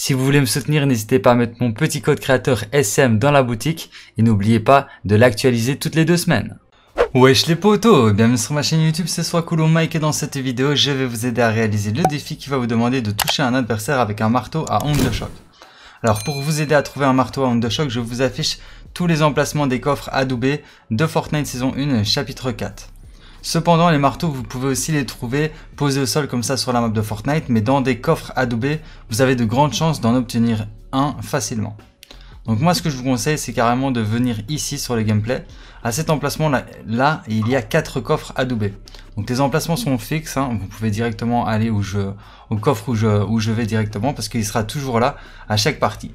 Si vous voulez me soutenir, n'hésitez pas à mettre mon petit code créateur SM dans la boutique et n'oubliez pas de l'actualiser toutes les deux semaines. Wesh les potos, bienvenue sur ma chaîne YouTube, ce soit Coulon Mike et dans cette vidéo, je vais vous aider à réaliser le défi qui va vous demander de toucher un adversaire avec un marteau à onde de choc. Alors pour vous aider à trouver un marteau à onde de choc, je vous affiche tous les emplacements des coffres adoubés de Fortnite saison 1 chapitre 4. Cependant, les marteaux, vous pouvez aussi les trouver posés au sol comme ça sur la map de Fortnite, mais dans des coffres adoubés, vous avez de grandes chances d'en obtenir un facilement. Donc moi, ce que je vous conseille, c'est carrément de venir ici sur le gameplay. À cet emplacement là, il y a quatre coffres adoubés. Donc les emplacements sont fixes, hein. vous pouvez directement aller au coffre où je, où je vais directement parce qu'il sera toujours là à chaque partie.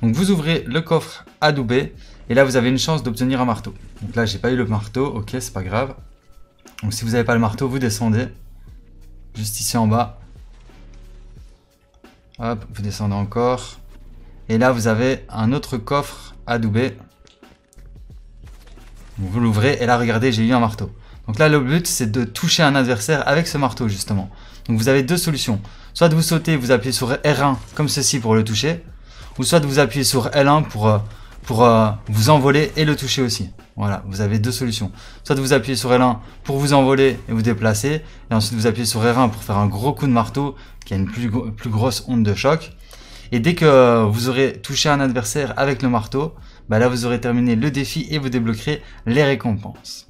Donc vous ouvrez le coffre adoubé et là vous avez une chance d'obtenir un marteau. Donc là j'ai pas eu le marteau, ok c'est pas grave. Donc si vous n'avez pas le marteau, vous descendez. Juste ici en bas. Hop, vous descendez encore. Et là, vous avez un autre coffre adoubé. Vous l'ouvrez et là, regardez, j'ai eu un marteau. Donc là, le but, c'est de toucher un adversaire avec ce marteau, justement. Donc vous avez deux solutions. Soit de vous sauter, vous appuyez sur R1 comme ceci pour le toucher. Ou soit de vous appuyer sur L1 pour euh, pour euh, vous envoler et le toucher aussi. Voilà, vous avez deux solutions. Soit vous appuyez sur L1 pour vous envoler et vous déplacer, et ensuite vous appuyez sur R1 pour faire un gros coup de marteau qui a une plus, plus grosse onde de choc. Et dès que vous aurez touché un adversaire avec le marteau, bah là vous aurez terminé le défi et vous débloquerez les récompenses.